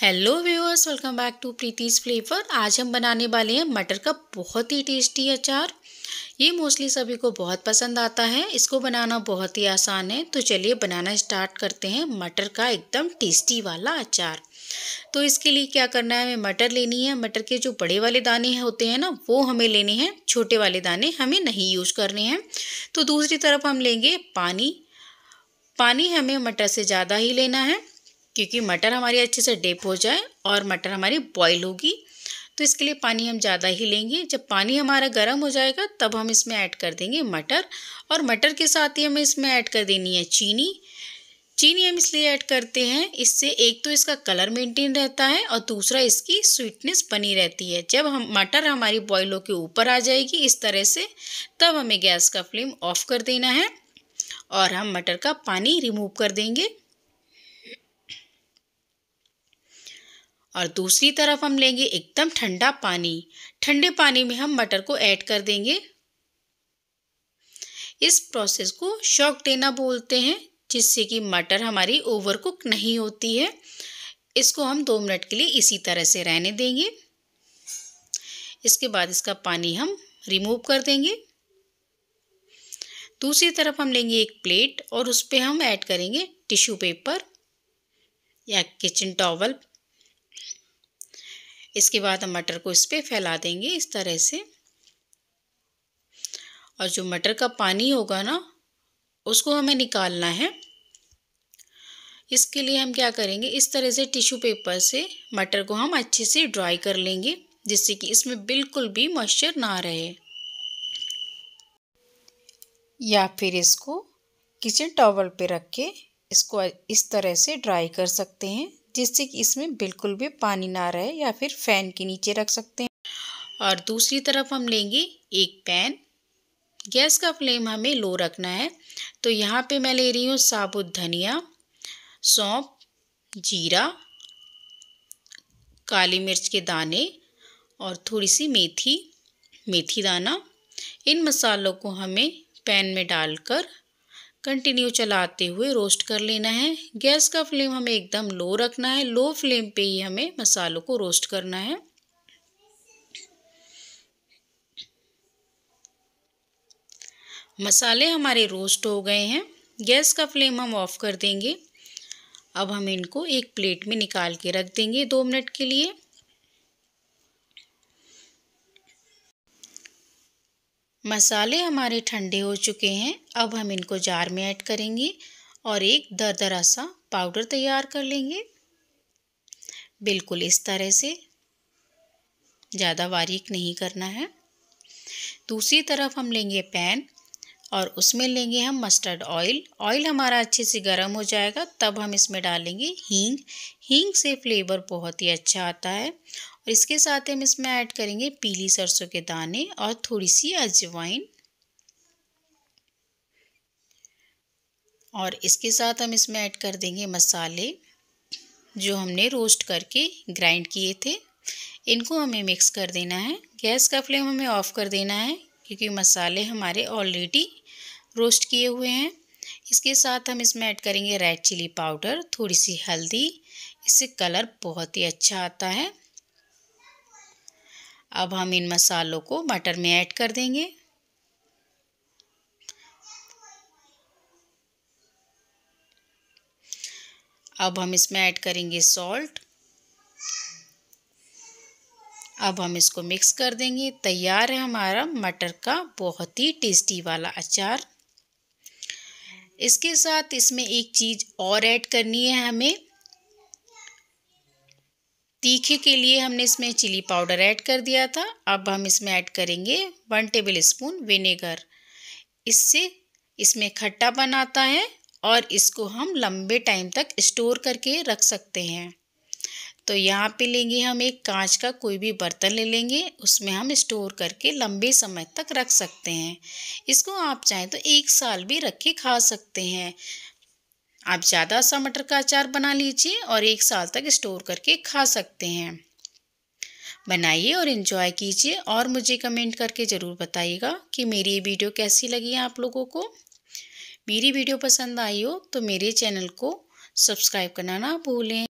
hello viewers welcome back to Preeti's flavour आज हम बनाने वाले हैं मटर का बहुत ही टेस्टी अचार ये मोस्टली सभी को बहुत पसंद आता है इसको बनाना बहुत ही आसान है तो चलिए बनाना स्टार्ट करते हैं मटर का एकदम टेस्टी वाला अचार तो इसके लिए क्या करना है हमें मटर लेनी है मटर के जो बड़े वाले दाने होते हैं ना वो हमें लेने हैं छोटे वाले दाने हमें नहीं यूज़ करने हैं तो दूसरी तरफ हम लेंगे पानी पानी हमें मटर से ज़्यादा ही लेना है क्योंकि मटर हमारी अच्छे से डेप हो जाए और मटर हमारी बॉईल होगी तो इसके लिए पानी हम ज़्यादा ही लेंगे जब पानी हमारा गर्म हो जाएगा तब हम इसमें ऐड कर देंगे मटर और मटर के साथ ही हमें इसमें ऐड कर देनी है चीनी चीनी हम इसलिए ऐड करते हैं इससे एक तो इसका कलर मेंटेन रहता है और दूसरा इसकी स्वीटनेस बनी रहती है जब हम मटर हमारी बॉयलों होकर ऊपर आ जाएगी इस तरह से तब हमें गैस का फ्लेम ऑफ कर देना है और हम मटर का पानी रिमूव कर देंगे और दूसरी तरफ हम लेंगे एकदम ठंडा पानी ठंडे पानी में हम मटर को ऐड कर देंगे इस प्रोसेस को शॉक देना बोलते हैं जिससे कि मटर हमारी ओवर कुक नहीं होती है इसको हम दो मिनट के लिए इसी तरह से रहने देंगे इसके बाद इसका पानी हम रिमूव कर देंगे दूसरी तरफ हम लेंगे एक प्लेट और उस पर हम ऐड करेंगे टिश्यू पेपर या किचन टॉवल इसके बाद हम मटर को इस पर फैला देंगे इस तरह से और जो मटर का पानी होगा ना उसको हमें निकालना है इसके लिए हम क्या करेंगे इस तरह से टिश्यू पेपर से मटर को हम अच्छे से ड्राई कर लेंगे जिससे कि इसमें बिल्कुल भी मॉइस्चर ना रहे या फिर इसको किचन टॉवल पे रख के इसको इस तरह से ड्राई कर सकते हैं जिससे कि इसमें बिल्कुल भी पानी ना रहे या फिर फ़ैन के नीचे रख सकते हैं और दूसरी तरफ हम लेंगे एक पैन गैस का फ्लेम हमें लो रखना है तो यहाँ पे मैं ले रही हूँ साबुत धनिया सौंप जीरा काली मिर्च के दाने और थोड़ी सी मेथी मेथी दाना इन मसालों को हमें पैन में डालकर कंटिन्यू चलाते हुए रोस्ट कर लेना है गैस का फ्लेम हमें एकदम लो रखना है लो फ्लेम पे ही हमें मसालों को रोस्ट करना है मसाले हमारे रोस्ट हो गए हैं गैस का फ्लेम हम ऑफ़ कर देंगे अब हम इनको एक प्लेट में निकाल के रख देंगे दो मिनट के लिए मसाले हमारे ठंडे हो चुके हैं अब हम इनको जार में ऐड करेंगे और एक दरदरा सा पाउडर तैयार कर लेंगे बिल्कुल इस तरह से ज़्यादा बारीक नहीं करना है दूसरी तरफ हम लेंगे पैन और उसमें लेंगे हम मस्टर्ड ऑयल ऑयल हमारा अच्छे से गर्म हो जाएगा तब हम इसमें डालेंगे हींग हींग से फ्लेवर बहुत ही अच्छा आता है और इसके साथ हम इसमें ऐड करेंगे पीली सरसों के दाने और थोड़ी सी अजवाइन और इसके साथ हम इसमें ऐड कर देंगे मसाले जो हमने रोस्ट करके ग्राइंड किए थे इनको हमें मिक्स कर देना है गैस का फ्लेम हमें ऑफ़ कर देना है क्योंकि मसाले हमारे ऑलरेडी रोस्ट किए हुए हैं इसके साथ हम इसमें ऐड करेंगे रेड चिली पाउडर थोड़ी सी हल्दी इससे कलर बहुत ही अच्छा आता है अब हम इन मसालों को मटर में ऐड कर देंगे अब हम इसमें ऐड करेंगे सॉल्ट अब हम इसको मिक्स कर देंगे तैयार है हमारा मटर का बहुत ही टेस्टी वाला अचार इसके साथ इसमें एक चीज़ और ऐड करनी है हमें तीखे के लिए हमने इसमें चिली पाउडर ऐड कर दिया था अब हम इसमें ऐड करेंगे वन टेबल स्पून विनेगर इससे इसमें खट्टा बनाता है और इसको हम लंबे टाइम तक स्टोर करके रख सकते हैं तो यहाँ पे लेंगे हम एक कांच का कोई भी बर्तन ले लेंगे उसमें हम स्टोर करके लंबे समय तक रख सकते हैं इसको आप चाहें तो एक साल भी रख के खा सकते हैं आप ज़्यादा सा मटर का अचार बना लीजिए और एक साल तक स्टोर करके खा सकते हैं बनाइए और इन्जॉय कीजिए और मुझे कमेंट करके ज़रूर बताइएगा कि मेरी ये वीडियो कैसी लगी है आप लोगों को मेरी वीडियो पसंद आई हो तो मेरे चैनल को सब्सक्राइब करना ना भूलें